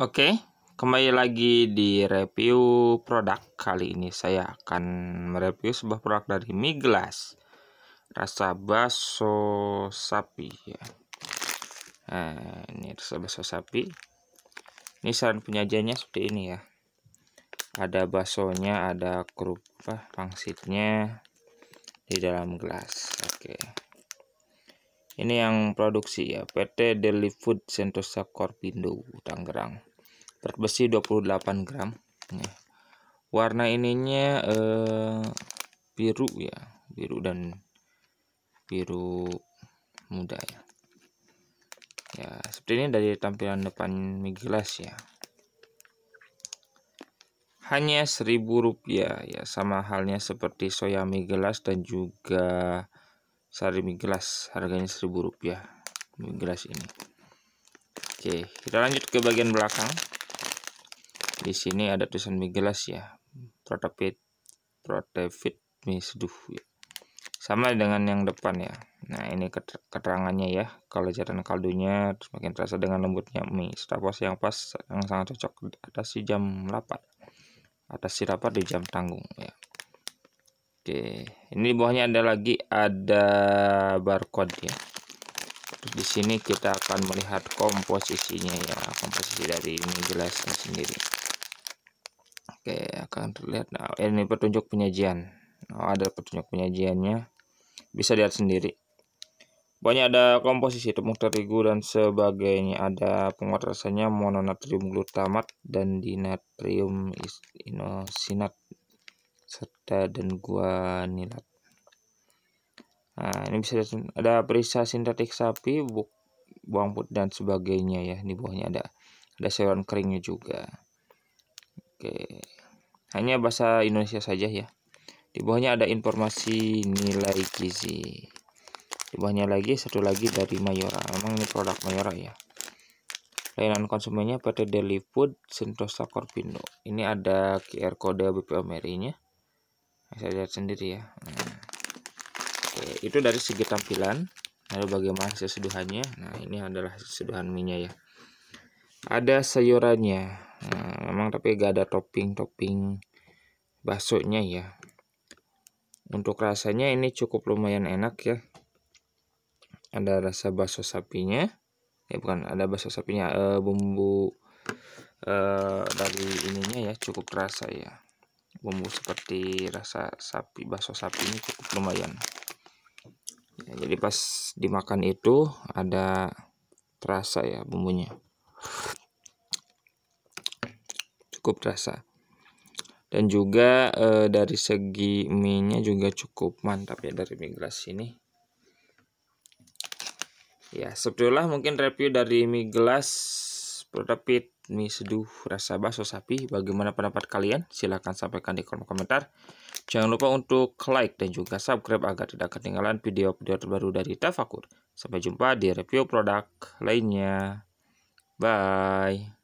Oke, kembali lagi di review produk. Kali ini saya akan mereview sebuah produk dari Miglas. Rasa baso sapi ya. Nah, ini rasa baso sapi. Ini saran penyajiannya seperti ini ya. Ada baksonya, ada kerupuk pangsitnya di dalam gelas. Oke. Ini yang produksi ya, PT Deli Food Sentosa corpindo Tangerang berat besi 28 gram ya. warna ininya eh, biru ya biru dan biru muda ya ya seperti ini dari tampilan depan miglas ya hanya seribu rupiah ya sama halnya seperti soya migelas dan juga sari miglas harganya seribu rupiah migelas ini oke kita lanjut ke bagian belakang di sini ada tulisan Migelas ya protefit Protapit Misduh ya. sama dengan yang depan ya nah ini keterangannya ya kalau jaran kaldunya semakin terasa dengan lembutnya mie stafos yang pas yang sangat cocok ada si jam 8 ada si rapat di jam tanggung ya oke ini di bawahnya ada lagi ada barcode ya terus di sini kita akan melihat komposisinya ya komposisi dari mie gelasnya sendiri Oke, akan terlihat. Nah, ini petunjuk penyajian. Oh, ada petunjuk penyajiannya. Bisa lihat sendiri. Banyak ada komposisi tepung terigu dan sebagainya. Ada penguat rasanya mononatrium glutamat dan dinatrium inosinat serta dan guanilat. Nah, ini bisa lihat ada perisa sintetik sapi, buang putih dan sebagainya ya. Di bawahnya ada ada sayuran keringnya juga. Oke. Hanya bahasa Indonesia saja ya. Di bawahnya ada informasi nilai gizi. Di bawahnya lagi satu lagi dari Mayora. Memang ini produk Mayora ya. Layanan konsumennya PT Deli Food Sentosa Corpindo. Ini ada QR kode BPO merinya. nya Saya lihat sendiri ya. Nah. Oke, itu dari segi tampilan. Lalu bagaimana hasil Nah, ini adalah hasil minyak ya. Ada sayurannya nah, memang tapi gak ada topping-topping baksonya ya untuk rasanya ini cukup lumayan enak ya ada rasa bakso sapinya ya bukan ada bakso sapinya e, bumbu e, dari ininya ya cukup terasa ya bumbu seperti rasa sapi bakso sapi ini cukup lumayan ya, jadi pas dimakan itu ada terasa ya bumbunya cukup terasa dan juga e, dari segi mie-nya juga cukup mantap ya dari mie gelas ini ya sebetulnya mungkin review dari mie gelas produk mie seduh rasa bakso sapi bagaimana pendapat kalian silahkan sampaikan di kolom komentar jangan lupa untuk like dan juga subscribe agar tidak ketinggalan video-video terbaru dari Tafakur sampai jumpa di review produk lainnya bye